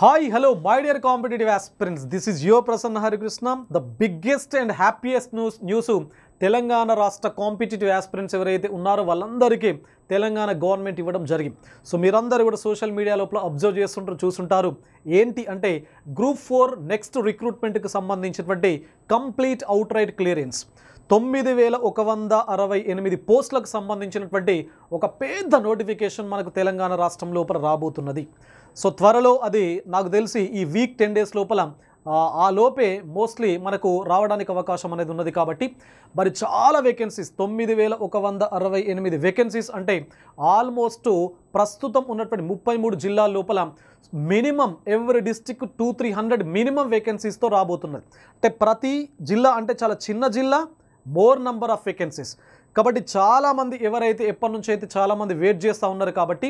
hi hello my dear competitive aspirants this is your Prasanna Harikrishna the biggest and happiest news news Telangana రాష్ట్ర competitive aspirants ఎవరైతే ఉన్నారో వాళ్ళందరికీ Telangana government ఇవ్వడం జరిగింది సో మీరందరూ కూడా సోషల్ మీడియా లోపల అబ్జర్వ్ చేస్తుంటారు చూసుంటారు ఏంటి అంటే గ్రూప్ ఫోర్ నెక్స్ట్ రిక్రూట్మెంట్కి సంబంధించినటువంటి కంప్లీట్ అవుట్ రైట్ క్లియరెన్స్ తొమ్మిది వేల ఒక వంద అరవై ఎనిమిది పోస్టులకు సంబంధించినటువంటి ఒక పెద్ద నోటిఫికేషన్ మనకు తెలంగాణ రాష్ట్రం లోపల రాబోతున్నది సో త్వరలో అది నాకు తెలిసి ఈ వీక్ టెన్ డేస్ లోపల ఆ లోపే మోస్ట్లీ మనకు రావడానికి అవకాశం అనేది ఉన్నది కాబట్టి మరి చాలా వేకెన్సీస్ తొమ్మిది వేల ఒక వంద అరవై ఎనిమిది వేకెన్సీస్ అంటే ఆల్మోస్ట్ ప్రస్తుతం ఉన్నటువంటి ముప్పై మూడు జిల్లాల లోపల minimum every district two three hundred minimum వేకెన్సీస్తో రాబోతున్నది అంటే ప్రతి జిల్లా అంటే చాలా చిన్న జిల్లా మోర్ నంబర్ ఆఫ్ వేకెన్సీస్ కాబట్టి చాలామంది ఎవరైతే ఎప్పటి నుంచి అయితే చాలామంది వెయిట్ చేస్తూ ఉన్నారు కాబట్టి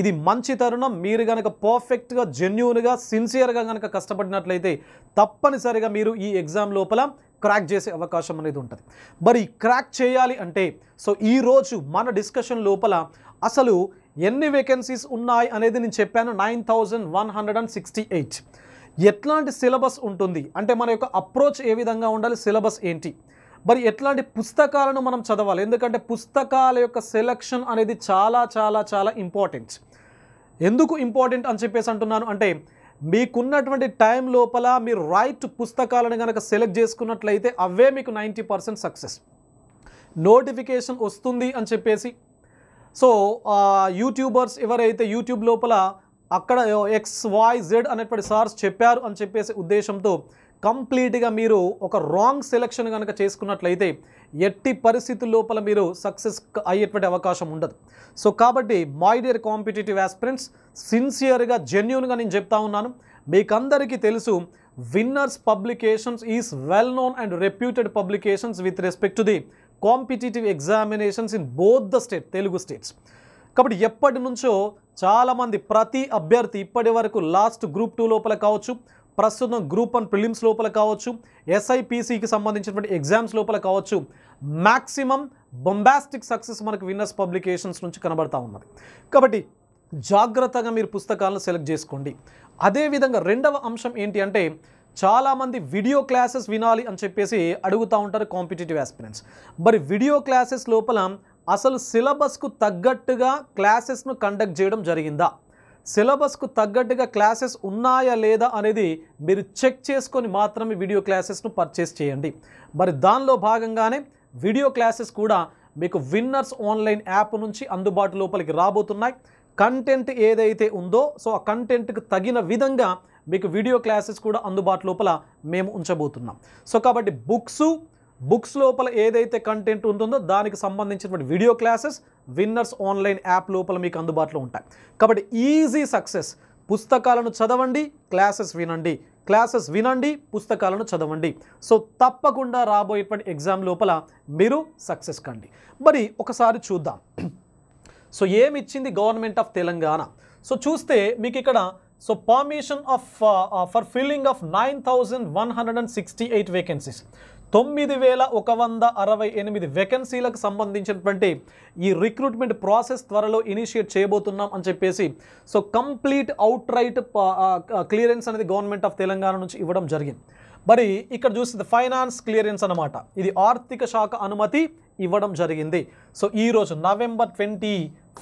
ఇది మంచి తరుణం మీరు కనుక పర్ఫెక్ట్గా జెన్యున్గా సిన్సియర్గా కనుక కష్టపడినట్లయితే తప్పనిసరిగా మీరు ఈ ఎగ్జామ్ లోపల క్రాక్ చేసే అవకాశం అనేది ఉంటుంది మరి క్రాక్ చేయాలి అంటే సో ఈరోజు మన డిస్కషన్ లోపల అసలు ఎన్ని వేకెన్సీస్ ఉన్నాయి అనేది నేను చెప్పాను nine thousand one hundred and sixty ఎట్లాంటి సిలబస్ ఉంటుంది అంటే మన యొక్క అప్రోచ్ ఏ విధంగా ఉండాలి సిలబస్ ఏంటి మరి ఎట్లాంటి పుస్తకాలను మనం చదవాలి ఎందుకంటే పుస్తకాల యొక్క సెలక్షన్ అనేది చాలా చాలా చాలా ఇంపార్టెంట్ ఎందుకు ఇంపార్టెంట్ అని చెప్పేసి అంటున్నాను అంటే మీకున్నటువంటి టైం లోపల మీరు రైట్ పుస్తకాలను కనుక సెలెక్ట్ చేసుకున్నట్లయితే అవే మీకు నైంటీ పర్సెంట్ సక్సెస్ నోటిఫికేషన్ వస్తుంది అని చెప్పేసి సో యూట్యూబర్స్ ఎవరైతే యూట్యూబ్ లోపల అక్కడ ఎక్స్ వై జెడ్ అనేటువంటి సార్స్ చెప్పారు అని చెప్పేసి ఉద్దేశంతో కంప్లీట్గా మీరు ఒక రాంగ్ సెలెక్షన్ కనుక చేసుకున్నట్లయితే ఎట్టి పరిస్థితుల లోపల మీరు సక్సెస్ అయ్యేటువంటి అవకాశం ఉండదు సో కాబట్టి మై డియర్ కాంపిటేటివ్ ఆస్పిరెంట్స్ సిన్సియర్గా జెన్యున్గా నేను చెప్తా ఉన్నాను మీకందరికీ తెలుసు winners publications is well known and reputed publications with respect to the competitive examinations in both the state Telugu states కాబట్టి ఎప్పటి నుంచో చాలామంది ప్రతి అభ్యర్థి ఇప్పటి వరకు లాస్ట్ గ్రూప్ టూ లోపల కావచ్చు ప్రస్తుతం గ్రూప్ వన్ ప్రిలిమ్స్ లోపల కావచ్చు ఎస్ఐపిసికి సంబంధించినటువంటి ఎగ్జామ్స్ లోపల కావచ్చు మ్యాక్సిమం బొంబాస్టిక్ సక్సెస్ మనకు విన్నర్స్ పబ్లికేషన్స్ నుంచి కనబడతా ఉన్నది కాబట్టి జాగ్రత్తగా మీరు పుస్తకాలను సెలెక్ట్ చేసుకోండి అదేవిధంగా రెండవ అంశం ఏంటి అంటే చాలామంది వీడియో క్లాసెస్ వినాలి అని చెప్పేసి అడుగుతూ ఉంటారు కాంపిటేటివ్ ఆస్పిరెంట్స్ మరి వీడియో క్లాసెస్ లోపల అసలు సిలబస్కు తగ్గట్టుగా క్లాసెస్ను కండక్ట్ చేయడం జరిగిందా సిలబస్కు తగ్గట్టుగా క్లాసెస్ ఉన్నాయా లేదా అనేది మీరు చెక్ చేసుకొని మాత్రమే వీడియో క్లాసెస్ను పర్చేస్ చేయండి మరి దానిలో భాగంగానే వీడియో క్లాసెస్ కూడా మీకు విన్నర్స్ ఆన్లైన్ యాప్ నుంచి అందుబాటు లోపలికి రాబోతున్నాయి కంటెంట్ ఏదైతే ఉందో సో ఆ కంటెంట్కి తగిన విధంగా మీకు వీడియో క్లాసెస్ కూడా అందుబాటు లోపల మేము ఉంచబోతున్నాం సో కాబట్టి బుక్సు బుక్స్ లోపల ఏదైతే కంటెంట్ ఉంటుందో దానికి సంబంధించినటువంటి video classes winners online app లోపల మీకు అందుబాటులో ఉంటాయి కాబట్టి ఈజీ సక్సెస్ పుస్తకాలను చదవండి క్లాసెస్ వినండి క్లాసెస్ వినండి పుస్తకాలను చదవండి సో తప్పకుండా రాబోయేటువంటి ఎగ్జామ్ లోపల మీరు సక్సెస్ కండి మరి ఒకసారి చూద్దాం సో ఏమిచ్చింది గవర్నమెంట్ ఆఫ్ తెలంగాణ సో చూస్తే మీకు ఇక్కడ so permission of for filling of nine one hundred and sixty eight vacancies తొమ్మిది వేల ఒక వంద అరవై ఎనిమిది వెకెన్సీలకు సంబంధించినటువంటి ఈ రిక్రూట్మెంట్ ప్రాసెస్ త్వరలో ఇనిషియేట్ చేయబోతున్నాం అని చెప్పేసి so complete out right clearance అనేది గవర్నమెంట్ ఆఫ్ తెలంగాణ నుంచి ఇవ్వడం జరిగింది మరి ఇక్కడ చూసింది ఫైనాన్స్ క్లియరెన్స్ అనమాట ఇది ఆర్థిక శాఖ అనుమతి ఇవ్వడం జరిగింది సో ఈరోజు November twenty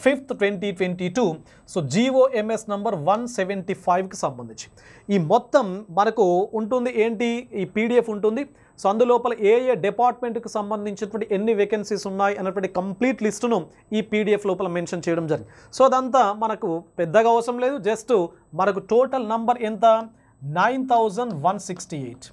fifth twenty twenty two so GOMS number one seventy ఫైవ్కి సంబంధించి ఈ మొత్తం మనకు ఉంటుంది ఏంటి ఈ పీడిఎఫ్ ఉంటుంది సో అందులోపల ఏ ఏ డిపార్ట్మెంట్కి సంబంధించినటువంటి ఎన్ని వేకెన్సీస్ ఉన్నాయి అన్నటువంటి కంప్లీట్ లిస్టును ఈ పీడిఎఫ్ లోపల మెన్షన్ చేయడం జరిగింది సో అదంతా మనకు పెద్దగా అవసరం లేదు జస్ట్ మనకు టోటల్ నంబర్ ఎంత nine thousand one sixty eight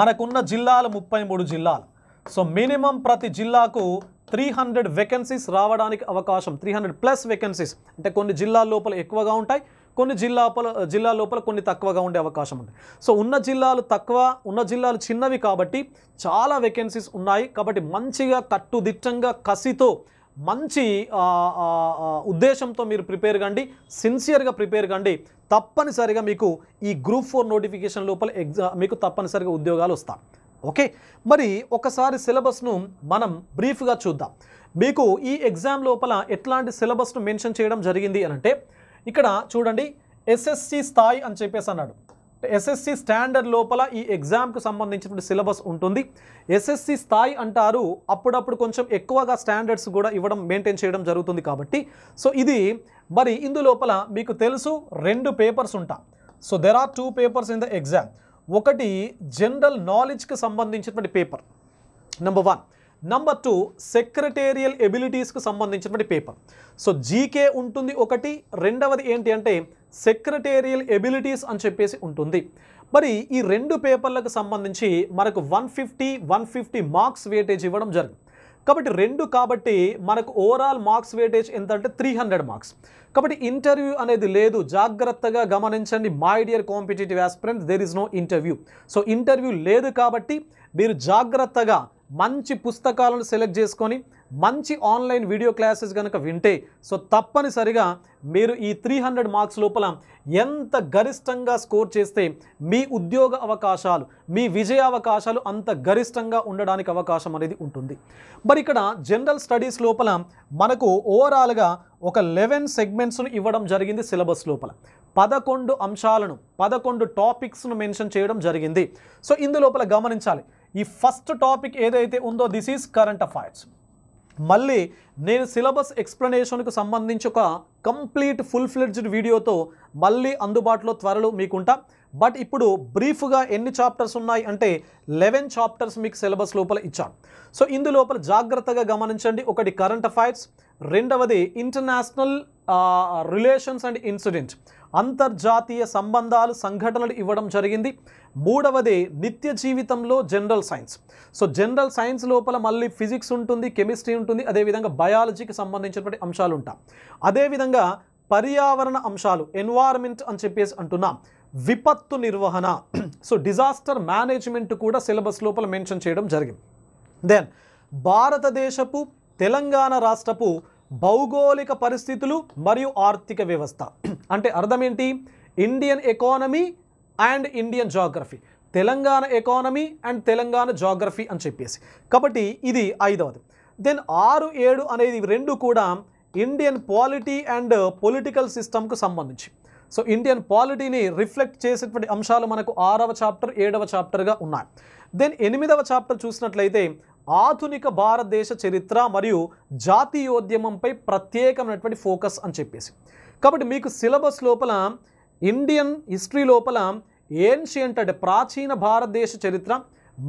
మనకున్న జిల్లాలు ముప్పై మూడు జిల్లాలు సో మినిమం ప్రతి జిల్లాకు త్రీ హండ్రెడ్ వేకెన్సీస్ రావడానికి అవకాశం త్రీ హండ్రెడ్ ప్లస్ వేకెన్సీస్ అంటే కొన్ని జిల్లా లోపల ఎక్కువగా ఉంటాయి కొన్ని జిల్లాపల జిల్లా లోపల కొన్ని తక్కువగా ఉండే అవకాశం ఉంది సో ఉన్న జిల్లాలు తక్కువ ఉన్న జిల్లాలు చిన్నవి కాబట్టి చాలా వేకెన్సీస్ ఉన్నాయి కాబట్టి మంచిగా కట్టుదిట్టంగా కసితో మంచి ఉద్దేశంతో మీరు ప్రిపేర్ కండి సిన్సియర్గా ప్రిపేర్ కండి తప్పనిసరిగా మీకు ఈ గ్రూప్ ఫోర్ నోటిఫికేషన్ లోపల ఎగ్జా మీకు తప్పనిసరిగా ఉద్యోగాలు వస్తాయి ఓకే మరి ఒకసారి సిలబస్ను మనం బ్రీఫ్గా చూద్దాం మీకు ఈ ఎగ్జామ్ లోపల ఎట్లాంటి సిలబస్ను మెన్షన్ చేయడం జరిగింది అని అంటే ఇక్కడ చూడండి ఎస్ఎస్సి స్థాయి అని చెప్పేసి అన్నాడు ఎస్ఎస్సి స్టాండర్డ్ లోపల ఈ ఎగ్జామ్కు సంబంధించినటువంటి సిలబస్ ఉంటుంది ఎస్ఎస్సి స్థాయి అంటారు అప్పుడప్పుడు కొంచెం ఎక్కువగా స్టాండర్డ్స్ కూడా ఇవ్వడం మెయింటైన్ చేయడం జరుగుతుంది కాబట్టి సో ఇది మరి ఇందులోపల మీకు తెలుసు రెండు పేపర్స్ ఉంటా so there are two papers in the exam ఒకటి జనరల్ నాలెడ్జ్కి సంబంధించినటువంటి paper number one number two secretarial ఎబిలిటీస్కి సంబంధించినటువంటి పేపర్ సో జీకే ఉంటుంది ఒకటి రెండవది ఏంటి అంటే సెక్రటేరియల్ ఎబిలిటీస్ అని చెప్పేసి ఉంటుంది మరి ఈ రెండు పేపర్లకు సంబంధించి మనకు one fifty one fifty marks weightage ఇవ్వడం జరిగింది కాబట్టి రెండు కాబట్టి మనకు ఓవరాల్ మార్క్స్ వేటేజ్ ఎంత అంటే త్రీ హండ్రెడ్ మార్క్స్ కాబట్టి ఇంటర్వ్యూ అనేది లేదు జాగ్రత్తగా గమనించండి my dear competitive aspirant there is no interview so interview లేదు కాబట్టి మీరు జాగ్రత్తగా మంచి పుస్తకాలను సెలెక్ట్ చేసుకొని మంచి ఆన్లైన్ వీడియో క్లాసెస్ కనుక వింటే సో తప్పనిసరిగా మీరు ఈ త్రీ హండ్రెడ్ మార్క్స్ లోపల ఎంత గరిష్టంగా స్కోర్ చేస్తే మీ ఉద్యోగ అవకాశాలు మీ విజయ అవకాశాలు అంత గరిష్టంగా ఉండడానికి అవకాశం అనేది ఉంటుంది మరి ఇక్కడ జనరల్ స్టడీస్ లోపల మనకు ఓవరాల్గా ఒక లెవెన్ సెగ్మెంట్స్ను ఇవ్వడం జరిగింది సిలబస్ లోపల పదకొండు అంశాలను పదకొండు టాపిక్స్ను మెన్షన్ చేయడం జరిగింది సో ఇందులోపల గమనించాలి ఈ ఫస్ట్ టాపిక్ ఏదైతే ఉందో దిస్ ఈజ్ కరెంట్ అఫైర్స్ మళ్ళీ నేను సిలబస్ ఎక్స్ప్లెనేషన్కు సంబంధించి ఒక కంప్లీట్ ఫుల్ ఫ్లెడ్జ్డ్ వీడియోతో మళ్ళీ అందుబాటులో త్వరలో మీకుంటా బట్ ఇప్పుడు బ్రీఫ్గా ఎన్ని చాప్టర్స్ ఉన్నాయి అంటే లెవెన్ చాప్టర్స్ మీకు సిలబస్ లోపల ఇచ్చాను సో ఇందు లోపల జాగ్రత్తగా గమనించండి ఒకటి కరెంట్ అఫైర్స్ రెండవది ఇంటర్నేషనల్ రిలేషన్స్ అండ్ ఇన్సిడెంట్ అంతర్జాతీయ సంబంధాలు సంఘటనలు ఇవ్వడం జరిగింది మూడవది నిత్య జీవితంలో general science so general science లోపల మళ్ళీ ఫిజిక్స్ ఉంటుంది కెమిస్ట్రీ ఉంటుంది అదేవిధంగా బయాలజీకి సంబంధించినటువంటి అంశాలు ఉంటాయి అదేవిధంగా పర్యావరణ అంశాలు ఎన్వైరాన్మెంట్ అని చెప్పేసి అంటున్నాం విపత్తు నిర్వహణ సో డిజాస్టర్ మేనేజ్మెంట్ కూడా సిలబస్ లోపల మెన్షన్ చేయడం జరిగింది దెన్ భారతదేశపు తెలంగాణ రాష్ట్రపు భౌగోళిక పరిస్థితులు మరియు ఆర్థిక వ్యవస్థ అంటే అర్థం ఏంటి Indian economy and Indian geography Telangana economy and Telangana geography అని చెప్పేసి కాబట్టి ఇది ఐదవది దెన్ ఆరు ఏడు అనేది రెండు కూడా ఇండియన్ పాలిటీ అండ్ పొలిటికల్ సిస్టమ్కు సంబంధించి సో ఇండియన్ పాలిటీని రిఫ్లెక్ట్ చేసేటువంటి అంశాలు మనకు ఆరవ చాప్టర్ ఏడవ చాప్టర్గా ఉన్నాయి దెన్ ఎనిమిదవ చాప్టర్ చూసినట్లయితే ఆధునిక భారతదేశ చరిత్ర మరియు జాతీయోద్యమంపై ప్రత్యేకమైనటువంటి ఫోకస్ అని చెప్పేసి కాబట్టి మీకు సిలబస్ లోపల ఇండియన్ హిస్టరీ లోపల ఏన్షియంట్ అంటే ప్రాచీన భారతదేశ చరిత్ర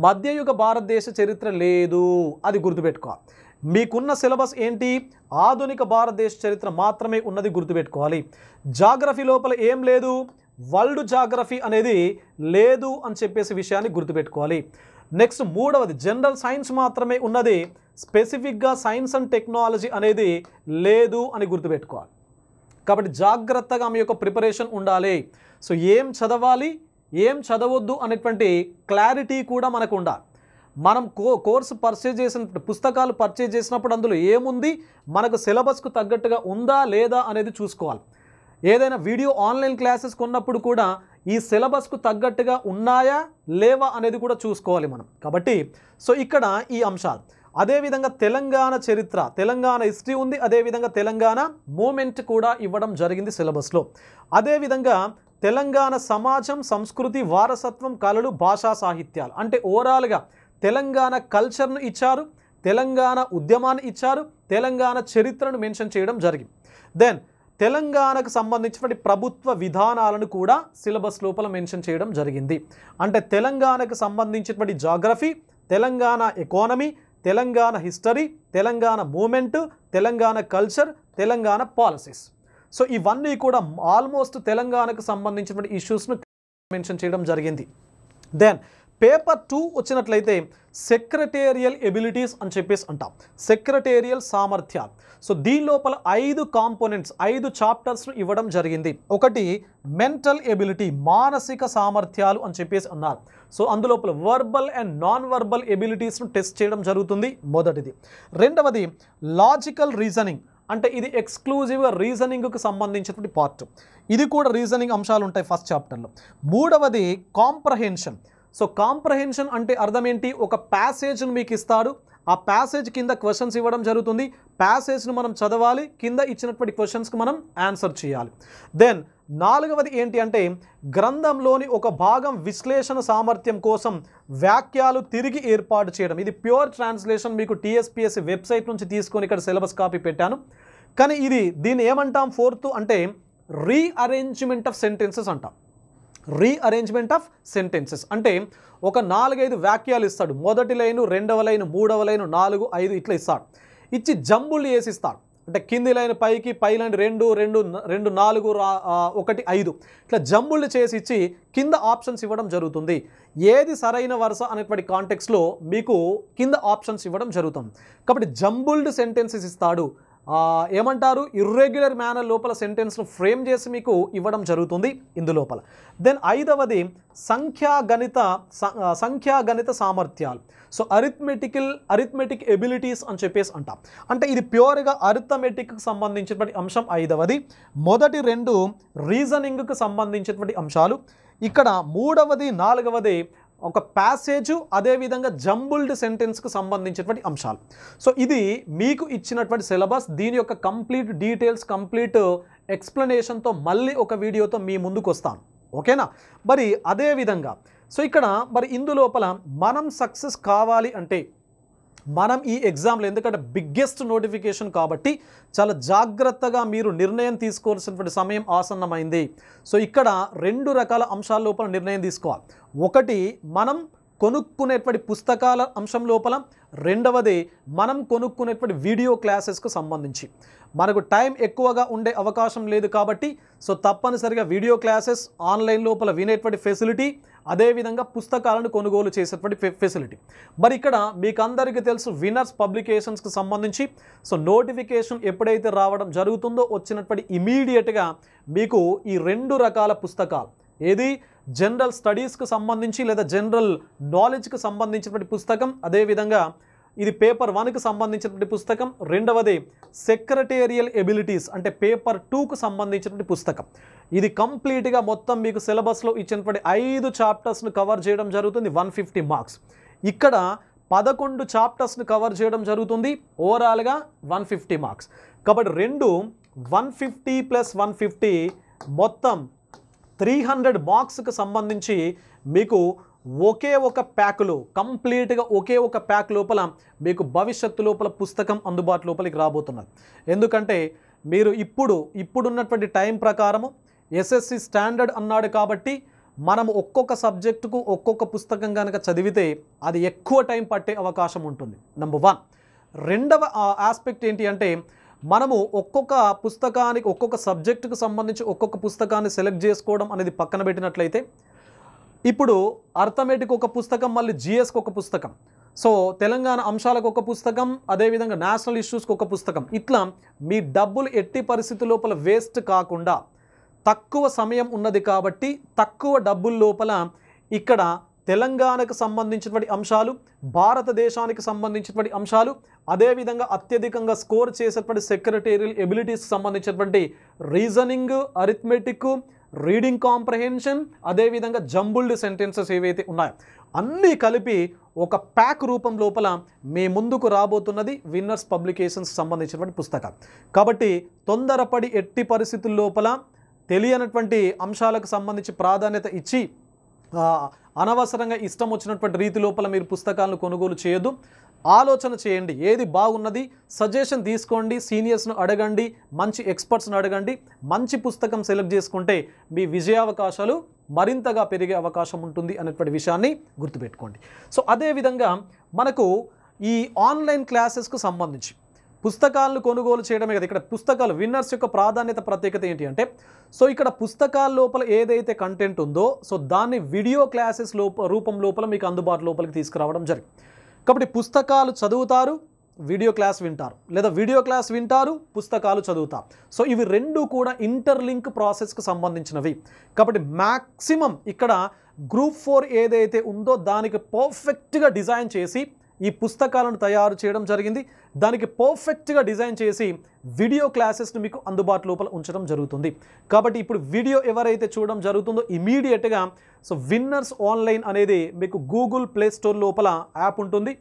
మధ్యయుగ భారతదేశ చరిత్ర లేదు అది గుర్తుపెట్టుకోవాలి మీకున్న సిలబస్ ఏంటి ఆధునిక భారతదేశ చరిత్ర మాత్రమే ఉన్నది గుర్తుపెట్టుకోవాలి జాగ్రఫీ లోపల ఏం లేదు వరల్డ్ జాగ్రఫీ అనేది లేదు అని చెప్పేసి విషయాన్ని గుర్తుపెట్టుకోవాలి నెక్స్ట్ మూడవది జనరల్ సైన్స్ మాత్రమే ఉన్నది స్పెసిఫిక్గా సైన్స్ అండ్ టెక్నాలజీ అనేది లేదు అని గుర్తుపెట్టుకోవాలి కాబట్టి జాగ్రత్తగా మీ యొక్క ప్రిపరేషన్ ఉండాలి సో ఏం చదవాలి ఏం చదవద్దు అనేటువంటి క్లారిటీ కూడా మనకు ఉండాలి మనం కో కోర్సు పర్చేజ్ చేసిన పుస్తకాలు పర్చేజ్ చేసినప్పుడు అందులో ఏముంది మనకు సిలబస్కు తగ్గట్టుగా ఉందా లేదా అనేది చూసుకోవాలి ఏదైనా వీడియో ఆన్లైన్ క్లాసెస్ కొన్నప్పుడు కూడా ఈ సిలబస్కు తగ్గట్టుగా ఉన్నాయా లేవా అనేది కూడా చూసుకోవాలి మనం కాబట్టి సో ఇక్కడ ఈ అంశాలు అదేవిధంగా తెలంగాణ చరిత్ర తెలంగాణ హిస్టరీ ఉంది అదేవిధంగా తెలంగాణ మూమెంట్ కూడా ఇవ్వడం జరిగింది సిలబస్లో అదేవిధంగా తెలంగాణ సమాజం సంస్కృతి వారసత్వం కళలు భాషా సాహిత్యాలు అంటే ఓవరాల్గా తెలంగాణ కల్చర్ను ఇచ్చారు తెలంగాణ ఉద్యమాన్ని ఇచ్చారు తెలంగాణ చరిత్రను మెన్షన్ చేయడం జరిగింది దెన్ తెలంగాణకు సంబంధించినటువంటి ప్రభుత్వ విధానాలను కూడా సిలబస్ లోపల మెన్షన్ చేయడం జరిగింది అంటే తెలంగాణకు సంబంధించినటువంటి geography Telangana economy Telangana history Telangana movement Telangana culture Telangana policies so ఇవన్నీ కూడా ఆల్మోస్ట్ తెలంగాణకు సంబంధించినటువంటి ఇష్యూస్ను మెన్షన్ చేయడం జరిగింది దెన్ పేపర్ టూ వచ్చినట్లయితే సెక్రటేరియల్ ఎబిలిటీస్ అని చెప్పేసి అంటాం సెక్రటేరియల్ సామర్థ్య సో దీని లోపల ఐదు కాంపోనెంట్స్ ఐదు చాప్టర్స్ను ఇవ్వడం జరిగింది ఒకటి మెంటల్ ఎబిలిటీ మానసిక సామర్థ్యాలు అని చెప్పేసి అన్నారు సో అందులోపల వర్బల్ అండ్ నాన్ వర్బల్ ఎబిలిటీస్ను టెస్ట్ చేయడం జరుగుతుంది మొదటిది రెండవది లాజికల్ రీజనింగ్ అంటే ఇది ఎక్స్క్లూజివ్గా రీజనింగ్కి సంబంధించినటువంటి పార్ట్ ఇది కూడా రీజనింగ్ అంశాలు ఉంటాయి ఫస్ట్ చాప్టర్లో మూడవది కాంప్రహెన్షన్ సో కాంప్రహెన్షన్ అంటే అర్థం ఏంటి ఒక ప్యాసేజ్ను మీకు ఇస్తాడు ఆ ప్యాసేజ్ కింద క్వశ్చన్స్ ఇవ్వడం జరుగుతుంది ప్యాసేజ్ను మనం చదవాలి కింద ఇచ్చినటువంటి క్వశ్చన్స్కి మనం ఆన్సర్ చేయాలి దెన్ నాలుగవది ఏంటి అంటే గ్రంథంలోని ఒక భాగం విశ్లేషణ సామర్థ్యం కోసం వాక్యాలు తిరిగి ఏర్పాటు చేయడం ఇది ప్యూర్ ట్రాన్స్లేషన్ మీకు టీఎస్పిఎస్సి వెబ్సైట్ నుంచి తీసుకొని ఇక్కడ సిలబస్ కాపీ పెట్టాను కానీ ఇది దీన్ని ఏమంటాం ఫోర్త్ అంటే రీఅరేంజ్మెంట్ ఆఫ్ సెంటెన్సెస్ అంటాం రీఅరేంజ్మెంట్ ఆఫ్ సెంటెన్సెస్ అంటే ఒక నాలుగైదు వాక్యాలు ఇస్తాడు మొదటి లైను రెండవ లైను మూడవ లైను నాలుగు ఐదు ఇట్లా ఇస్తాడు ఇచ్చి జంబులు వేసి ఇస్తాడు అంటే కింది లైన్ పైకి పై లైన్ రెండు రెండు రెండు నాలుగు ఒకటి ఐదు ఇట్లా జంబుళ్ళు చేసి ఇచ్చి కింద ఆప్షన్స్ ఇవ్వడం జరుగుతుంది ఏది సరైన వరుస అనేటువంటి కాంటెక్స్లో మీకు కింద ఆప్షన్స్ ఇవ్వడం జరుగుతుంది కాబట్టి జంబుల్డ్ సెంటెన్సెస్ ఇస్తాడు ఏమంటారు ఇర్రెగ్యులర్ మేనర్ లోపల సెంటెన్స్ను ఫ్రేమ్ చేసి మీకు ఇవ్వడం జరుగుతుంది ఇందులోపల దెన్ ఐదవది సంఖ్యాగణిత సంఖ్యాగణిత సామర్థ్యాలు సో అరిథ్మెటికల్ అరిథ్మెటిక్ ఎబిలిటీస్ అని చెప్పేసి అంటాం అంటే ఇది ప్యూర్గా అరిథమెటిక్కి సంబంధించినటువంటి అంశం ఐదవది మొదటి రెండు రీజనింగ్కి సంబంధించినటువంటి అంశాలు ఇక్కడ మూడవది నాలుగవది ఒక ప్యాసేజు అదేవిధంగా జంబుల్డ్ సెంటెన్స్కు సంబంధించినటువంటి అంశాలు సో ఇది మీకు ఇచ్చినటువంటి సిలబస్ దీని యొక్క కంప్లీట్ డీటెయిల్స్ కంప్లీట్ ఎక్స్ప్లెనేషన్తో మళ్ళీ ఒక వీడియోతో మీ ముందుకు వస్తాను ఓకేనా మరి అదేవిధంగా సో ఇక్కడ మరి ఇందులోపల మనం సక్సెస్ కావాలి అంటే మనం ఈ ఎగ్జామ్లో ఎందుకంటే బిగ్గెస్ట్ నోటిఫికేషన్ కాబట్టి చాలా జాగ్రత్తగా మీరు నిర్ణయం తీసుకోవాల్సినటువంటి సమయం ఆసన్నమైంది సో ఇక్కడ రెండు రకాల అంశాల లోపల నిర్ణయం తీసుకోవాలి ఒకటి మనం కొనుక్కునేటువంటి పుస్తకాల అంశం లోపల రెండవది మనం కొనుక్కునేటువంటి వీడియో క్లాసెస్కు సంబంధించి మనకు టైం ఎక్కువగా ఉండే అవకాశం లేదు కాబట్టి సో తప్పనిసరిగా వీడియో క్లాసెస్ ఆన్లైన్ లోపల వినేటువంటి ఫెసిలిటీ అదేవిధంగా పుస్తకాలను కొనుగోలు చేసేటువంటి ఫెసిలిటీ మరి ఇక్కడ మీకు అందరికీ తెలుసు విన్నర్స్ పబ్లికేషన్స్కి సంబంధించి సో నోటిఫికేషన్ ఎప్పుడైతే రావడం జరుగుతుందో వచ్చినటువంటి ఇమీడియట్గా మీకు ఈ రెండు రకాల పుస్తకాలు ఏది జనరల్ స్టడీస్కు సంబంధించి లేదా జనరల్ నాలెడ్జ్కి సంబంధించినటువంటి పుస్తకం అదేవిధంగా ఇది పేపర్ వన్కి సంబంధించినటువంటి పుస్తకం రెండవది సెక్రటేరియల్ ఎబిలిటీస్ అంటే పేపర్ టూకు సంబంధించినటువంటి పుస్తకం ఇది కంప్లీట్గా మొత్తం మీకు సిలబస్లో ఇచ్చినటువంటి ఐదు చాప్టర్స్ను కవర్ చేయడం జరుగుతుంది వన్ ఫిఫ్టీ మార్క్స్ ఇక్కడ పదకొండు చాప్టర్స్ను కవర్ చేయడం జరుగుతుంది ఓవరాల్గా వన్ ఫిఫ్టీ మార్క్స్ కాబట్టి రెండు one fifty plus one fifty మొత్తం త్రీ హండ్రెడ్ బాక్స్కి సంబంధించి మీకు ఒకే ఒక ప్యాక్లో కంప్లీట్గా ఒకే ఒక ప్యాక్ లోపల మీకు భవిష్యత్తు లోపల పుస్తకం అందుబాటు లోపలికి రాబోతున్నారు ఎందుకంటే మీరు ఇప్పుడు ఇప్పుడున్నటువంటి టైం ప్రకారము ఎస్ఎస్సి స్టాండర్డ్ అన్నాడు కాబట్టి మనం ఒక్కొక్క సబ్జెక్టుకు ఒక్కొక్క పుస్తకం కనుక చదివితే అది ఎక్కువ టైం పట్టే అవకాశం ఉంటుంది నెంబర్ వన్ రెండవ ఆస్పెక్ట్ ఏంటి అంటే మనము ఒక్కొక్క పుస్తకానికి ఒక్కొక్క సబ్జెక్టుకు సంబంధించి ఒక్కొక్క పుస్తకాన్ని సెలెక్ట్ చేసుకోవడం అనేది పక్కన పెట్టినట్లయితే ఇప్పుడు అర్థమేటిక్ ఒక పుస్తకం మళ్ళీ జిఎస్కి ఒక పుస్తకం సో తెలంగాణ అంశాలకు ఒక పుస్తకం అదేవిధంగా నేషనల్ ఇష్యూస్కి ఒక పుస్తకం ఇట్లా మీ డబ్బులు ఎట్టి పరిస్థితి లోపల వేస్ట్ కాకుండా తక్కువ సమయం ఉన్నది కాబట్టి తక్కువ డబ్బుల లోపల ఇక్కడ తెలంగాణకు సంబంధించినటువంటి అంశాలు భారతదేశానికి సంబంధించినటువంటి అంశాలు అదేవిధంగా అత్యధికంగా స్కోర్ చేసేటువంటి సెక్రటేరియల్ ఎబిలిటీస్కి సంబంధించినటువంటి రీజనింగ్ అరిథమెటిక్ రీడింగ్ కాంప్రహెన్షన్ అదేవిధంగా జంబుల్డ్ సెంటెన్సెస్ ఏవైతే ఉన్నాయో అన్నీ కలిపి ఒక ప్యాక్ రూపం లోపల మీ ముందుకు రాబోతున్నది విన్నర్స్ పబ్లికేషన్స్ సంబంధించినటువంటి పుస్తకం కాబట్టి తొందరపడి ఎట్టి పరిస్థితుల లోపల తెలియనటువంటి అంశాలకు సంబంధించి ప్రాధాన్యత ఇచ్చి అనవసరంగా ఇష్టం వచ్చినటువంటి రీతి లోపల మీరు పుస్తకాలను కొనుగోలు చేయొద్దు ఆలోచన చేయండి ఏది బాగున్నది సజెషన్ తీసుకోండి సీనియర్స్ను అడగండి మంచి ఎక్స్పర్ట్స్ను అడగండి మంచి పుస్తకం సెలెక్ట్ చేసుకుంటే మీ విజయావకాశాలు మరింతగా పెరిగే అవకాశం ఉంటుంది అనేటువంటి విషయాన్ని గుర్తుపెట్టుకోండి సో అదేవిధంగా మనకు ఈ ఆన్లైన్ క్లాసెస్కు సంబంధించి పుస్తకాలను కొనుగోలు చేయడమే కదా ఇక్కడ పుస్తకాలు విన్నర్స్ యొక్క ప్రాధాన్యత ప్రత్యేకత ఏంటి అంటే సో ఇక్కడ పుస్తకాల లోపల ఏదైతే కంటెంట్ ఉందో సో దాన్ని వీడియో క్లాసెస్ లోప రూపం లోపల మీకు అందుబాటు లోపలికి తీసుకురావడం జరిగింది కాబట్టి పుస్తకాలు చదువుతారు వీడియో క్లాస్ వింటారు లేదా వీడియో క్లాస్ వింటారు పుస్తకాలు చదువుతారు సో ఇవి రెండు కూడా ఇంటర్లింక్ ప్రాసెస్కి సంబంధించినవి కాబట్టి మ్యాక్సిమం ఇక్కడ గ్రూప్ ఫోర్ ఏదైతే ఉందో దానికి పర్ఫెక్ట్గా డిజైన్ చేసి ఈ పుస్తకాలను తయారు చేయడం జరిగింది దానికి పర్ఫెక్ట్గా డిజైన్ చేసి వీడియో క్లాసెస్ను మీకు అందుబాటు లోపల ఉంచడం జరుగుతుంది కాబట్టి ఇప్పుడు వీడియో ఎవరైతే చూడడం జరుగుతుందో ఇమీడియట్గా సో విన్నర్స్ ఆన్లైన్ అనేది మీకు గూగుల్ ప్లే స్టోర్ లోపల యాప్ ఉంటుంది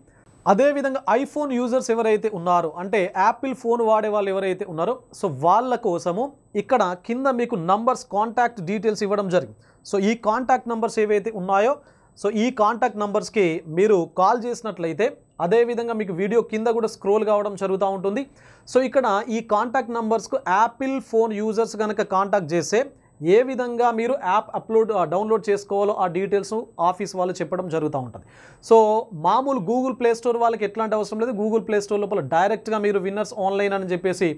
అదేవిధంగా ఐఫోన్ యూజర్స్ ఎవరైతే ఉన్నారో అంటే యాపిల్ ఫోన్ వాడే వాళ్ళు ఎవరైతే ఉన్నారో సో వాళ్ళ కోసము ఇక్కడ కింద మీకు నంబర్స్ కాంటాక్ట్ డీటెయిల్స్ ఇవ్వడం జరిగింది సో ఈ కాంటాక్ట్ నంబర్స్ ఏవైతే ఉన్నాయో సో ఈ కాంటాక్ట్ నంబర్స్కి మీరు కాల్ చేసినట్లయితే అదేవిధంగా మీకు వీడియో కింద కూడా స్క్రోల్ కావడం జరుగుతూ ఉంటుంది సో ఇక్కడ ఈ కాంటాక్ట్ నంబర్స్కు యాపిల్ ఫోన్ యూజర్స్ కనుక కాంటాక్ట్ చేస్తే ఏ విధంగా మీరు యాప్ అప్లోడ్ డౌన్లోడ్ చేసుకోవాలో ఆ డీటెయిల్స్ ఆఫీస్ వాళ్ళు చెప్పడం జరుగుతూ ఉంటుంది సో మామూలు గూగుల్ ప్లే స్టోర్ వాళ్ళకి ఎట్లాంటి అవసరం లేదు గూగుల్ ప్లే స్టోర్ లోపల డైరెక్ట్గా మీరు విన్నర్స్ ఆన్లైన్ అని చెప్పేసి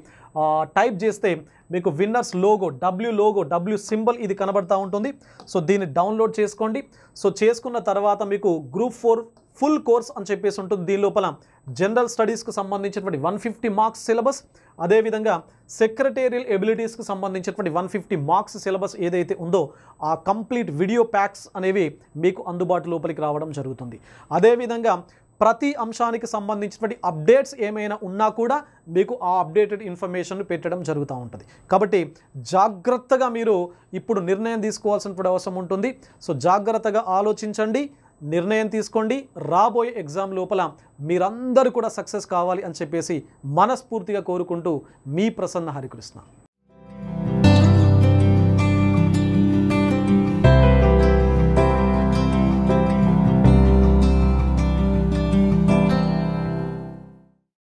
టైప్ చేస్తే మీకు winners logo W logo W symbol ఇది కనబడతా ఉంటుంది సో దీన్ని డౌన్లోడ్ చేసుకోండి సో చేసుకున్న తర్వాత మీకు గ్రూప్ ఫోర్ ఫుల్ కోర్స్ అని చెప్పేసి ఉంటుంది దీని లోపల జనరల్ స్టడీస్కు సంబంధించినటువంటి వన్ ఫిఫ్టీ మార్క్స్ సిలబస్ అదేవిధంగా సెక్రటేరియల్ ఎబిలిటీస్కి సంబంధించినటువంటి వన్ ఫిఫ్టీ మార్క్స్ సిలబస్ ఏదైతే ఉందో ఆ కంప్లీట్ వీడియో ప్యాక్స్ అనేవి మీకు అందుబాటు లోపలికి రావడం జరుగుతుంది అదేవిధంగా ప్రతి అంశానికి సంబంధించినటువంటి అప్డేట్స్ ఏమైనా ఉన్నా కూడా మీకు ఆ అప్డేటెడ్ ఇన్ఫర్మేషన్ పెట్టడం జరుగుతూ ఉంటుంది కాబట్టి జాగ్రత్తగా మీరు ఇప్పుడు నిర్ణయం తీసుకోవాల్సినటువంటి అవసరం ఉంటుంది సో జాగ్రత్తగా ఆలోచించండి నిర్ణయం తీసుకోండి రాబోయే ఎగ్జామ్ లోపల మీరందరూ కూడా సక్సెస్ కావాలి అని చెప్పేసి మనస్ఫూర్తిగా కోరుకుంటూ మీ ప్రసన్న హరికృష్ణ